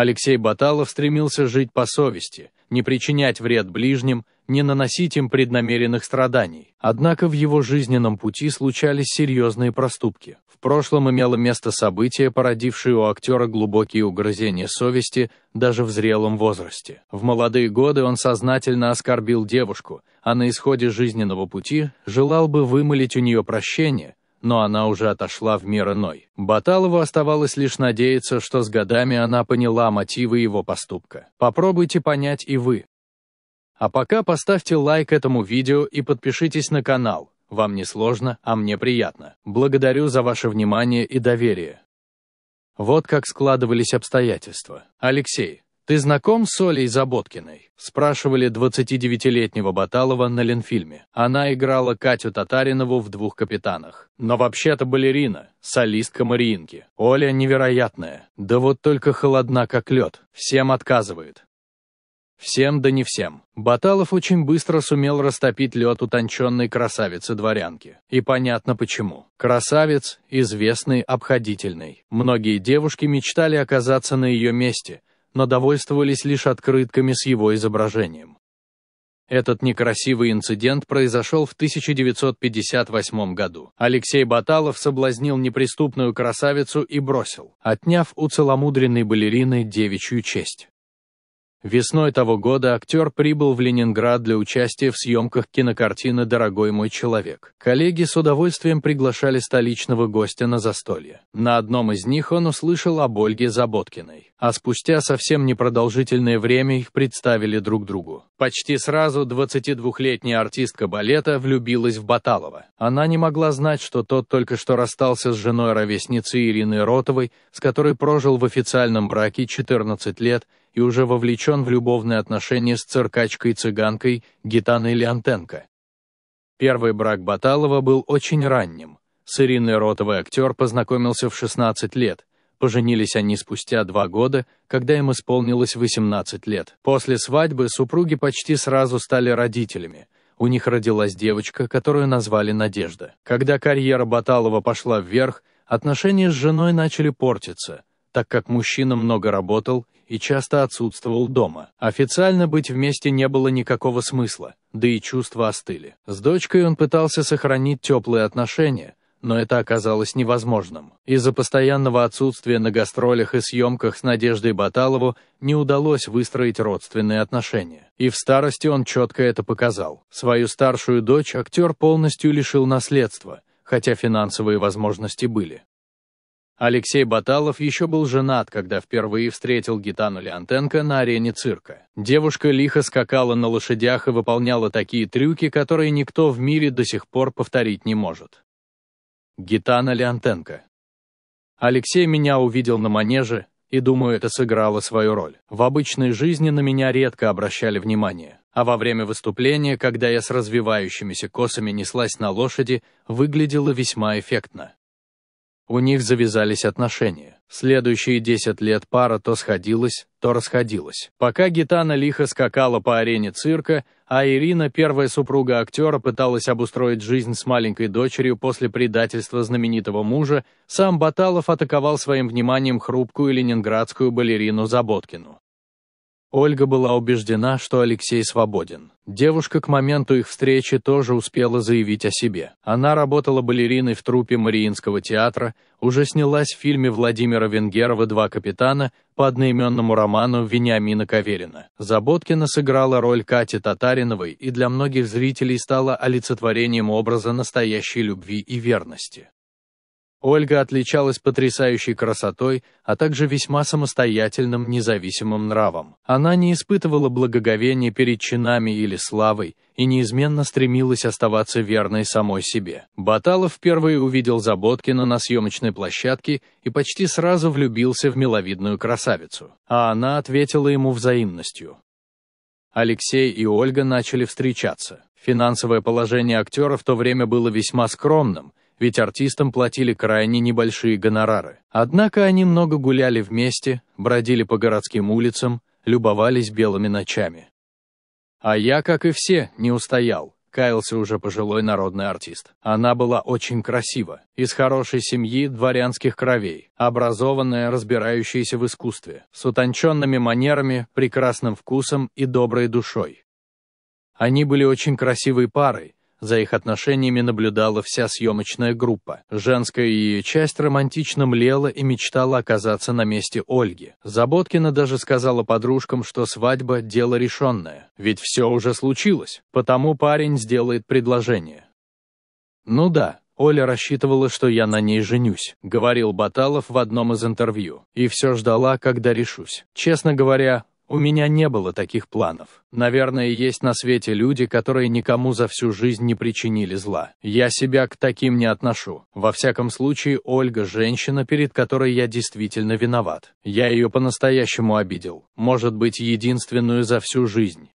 Алексей Баталов стремился жить по совести, не причинять вред ближним, не наносить им преднамеренных страданий. Однако в его жизненном пути случались серьезные проступки. В прошлом имело место событие, породившее у актера глубокие угрызения совести даже в зрелом возрасте. В молодые годы он сознательно оскорбил девушку, а на исходе жизненного пути желал бы вымолить у нее прощение, но она уже отошла в мир иной. Баталову оставалось лишь надеяться, что с годами она поняла мотивы его поступка. Попробуйте понять и вы. А пока поставьте лайк этому видео и подпишитесь на канал. Вам не сложно, а мне приятно. Благодарю за ваше внимание и доверие. Вот как складывались обстоятельства. Алексей, «Ты знаком с Олей Заботкиной?» – спрашивали 29-летнего Баталова на Ленфильме. Она играла Катю Татаринову в «Двух капитанах». Но вообще-то балерина, солистка Мариинки. Оля невероятная, да вот только холодна как лед, всем отказывает. Всем да не всем. Баталов очень быстро сумел растопить лед утонченной красавицы-дворянки. И понятно почему. Красавец, известный, обходительный. Многие девушки мечтали оказаться на ее месте, но довольствовались лишь открытками с его изображением. Этот некрасивый инцидент произошел в 1958 году. Алексей Баталов соблазнил неприступную красавицу и бросил, отняв у целомудренной балерины девичью честь. Весной того года актер прибыл в Ленинград для участия в съемках кинокартины «Дорогой мой человек». Коллеги с удовольствием приглашали столичного гостя на застолье. На одном из них он услышал об Ольге Заботкиной. А спустя совсем непродолжительное время их представили друг другу. Почти сразу 22-летняя артистка балета влюбилась в Баталова. Она не могла знать, что тот только что расстался с женой ровесницы Ирины Ротовой, с которой прожил в официальном браке 14 лет, и уже вовлечен в любовные отношения с циркачкой-цыганкой Гитаной Леонтенко. Первый брак Баталова был очень ранним. С Ириной Ротовой актер познакомился в 16 лет. Поженились они спустя два года, когда им исполнилось 18 лет. После свадьбы супруги почти сразу стали родителями. У них родилась девочка, которую назвали Надежда. Когда карьера Баталова пошла вверх, отношения с женой начали портиться – так как мужчина много работал и часто отсутствовал дома. Официально быть вместе не было никакого смысла, да и чувства остыли. С дочкой он пытался сохранить теплые отношения, но это оказалось невозможным. Из-за постоянного отсутствия на гастролях и съемках с Надеждой Баталову не удалось выстроить родственные отношения. И в старости он четко это показал. Свою старшую дочь актер полностью лишил наследства, хотя финансовые возможности были. Алексей Баталов еще был женат, когда впервые встретил Гитану Леонтенко на арене цирка. Девушка лихо скакала на лошадях и выполняла такие трюки, которые никто в мире до сих пор повторить не может. Гитана Леонтенко. Алексей меня увидел на манеже, и думаю, это сыграло свою роль. В обычной жизни на меня редко обращали внимание, а во время выступления, когда я с развивающимися косами неслась на лошади, выглядела весьма эффектно. У них завязались отношения. Следующие 10 лет пара то сходилась, то расходилась. Пока Гитана лихо скакала по арене цирка, а Ирина, первая супруга актера, пыталась обустроить жизнь с маленькой дочерью после предательства знаменитого мужа, сам Баталов атаковал своим вниманием хрупкую ленинградскую балерину Заботкину. Ольга была убеждена, что Алексей свободен. Девушка к моменту их встречи тоже успела заявить о себе. Она работала балериной в труппе Мариинского театра, уже снялась в фильме Владимира Венгерова «Два капитана» по одноименному роману Вениамина Каверина. Заботкина сыграла роль Кати Татариновой и для многих зрителей стала олицетворением образа настоящей любви и верности. Ольга отличалась потрясающей красотой, а также весьма самостоятельным независимым нравом. Она не испытывала благоговения перед чинами или славой и неизменно стремилась оставаться верной самой себе. Баталов впервые увидел Заботкина на съемочной площадке и почти сразу влюбился в миловидную красавицу, а она ответила ему взаимностью. Алексей и Ольга начали встречаться. Финансовое положение актера в то время было весьма скромным – ведь артистам платили крайне небольшие гонорары. Однако они много гуляли вместе, бродили по городским улицам, любовались белыми ночами. А я, как и все, не устоял, каялся уже пожилой народный артист. Она была очень красива, из хорошей семьи дворянских кровей, образованная, разбирающаяся в искусстве, с утонченными манерами, прекрасным вкусом и доброй душой. Они были очень красивой парой, за их отношениями наблюдала вся съемочная группа. Женская ее часть романтично млела и мечтала оказаться на месте Ольги. Заботкина даже сказала подружкам, что свадьба – дело решенное. Ведь все уже случилось, потому парень сделает предложение. «Ну да, Оля рассчитывала, что я на ней женюсь», — говорил Баталов в одном из интервью. И все ждала, когда решусь. Честно говоря, у меня не было таких планов. Наверное, есть на свете люди, которые никому за всю жизнь не причинили зла. Я себя к таким не отношу. Во всяком случае, Ольга – женщина, перед которой я действительно виноват. Я ее по-настоящему обидел. Может быть, единственную за всю жизнь.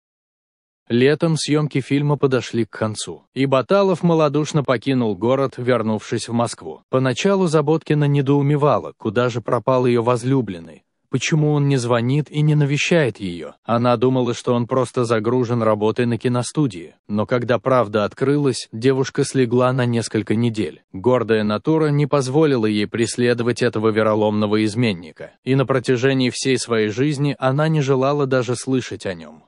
Летом съемки фильма подошли к концу, и Баталов малодушно покинул город, вернувшись в Москву. Поначалу Заботкина недоумевала, куда же пропал ее возлюбленный, Почему он не звонит и не навещает ее? Она думала, что он просто загружен работой на киностудии. Но когда правда открылась, девушка слегла на несколько недель. Гордая натура не позволила ей преследовать этого вероломного изменника. И на протяжении всей своей жизни она не желала даже слышать о нем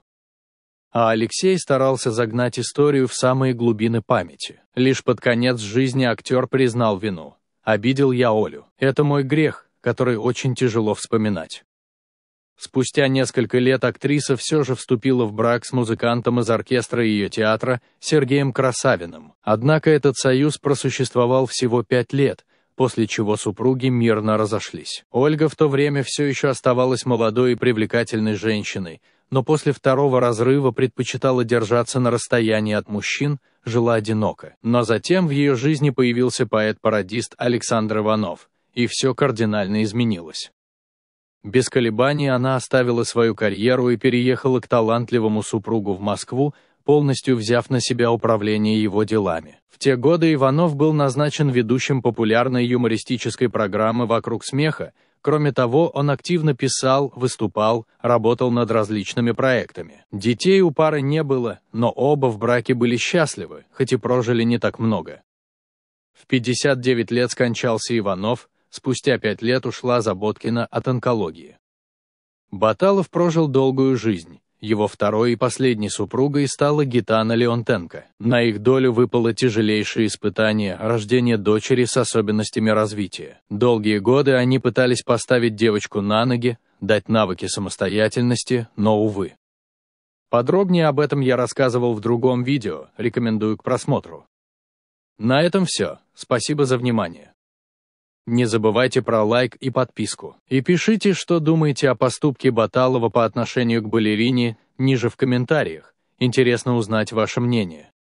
а Алексей старался загнать историю в самые глубины памяти. Лишь под конец жизни актер признал вину. «Обидел я Олю. Это мой грех который очень тяжело вспоминать. Спустя несколько лет актриса все же вступила в брак с музыкантом из оркестра ее театра Сергеем Красавиным. Однако этот союз просуществовал всего пять лет, после чего супруги мирно разошлись. Ольга в то время все еще оставалась молодой и привлекательной женщиной, но после второго разрыва предпочитала держаться на расстоянии от мужчин, жила одиноко. Но затем в ее жизни появился поэт-пародист Александр Иванов – и все кардинально изменилось. Без колебаний она оставила свою карьеру и переехала к талантливому супругу в Москву, полностью взяв на себя управление его делами. В те годы Иванов был назначен ведущим популярной юмористической программы «Вокруг смеха», Кроме того, он активно писал, выступал, работал над различными проектами. Детей у пары не было, но оба в браке были счастливы, хоть и прожили не так много. В 59 лет скончался Иванов, спустя пять лет ушла Заботкина от онкологии. Баталов прожил долгую жизнь, его второй и последней супругой стала Гитана Леонтенко. На их долю выпало тяжелейшее испытание – рождение дочери с особенностями развития. Долгие годы они пытались поставить девочку на ноги, дать навыки самостоятельности, но, увы. Подробнее об этом я рассказывал в другом видео, рекомендую к просмотру. На этом все, спасибо за внимание. Не забывайте про лайк и подписку. И пишите, что думаете о поступке Баталова по отношению к балерине, ниже в комментариях. Интересно узнать ваше мнение.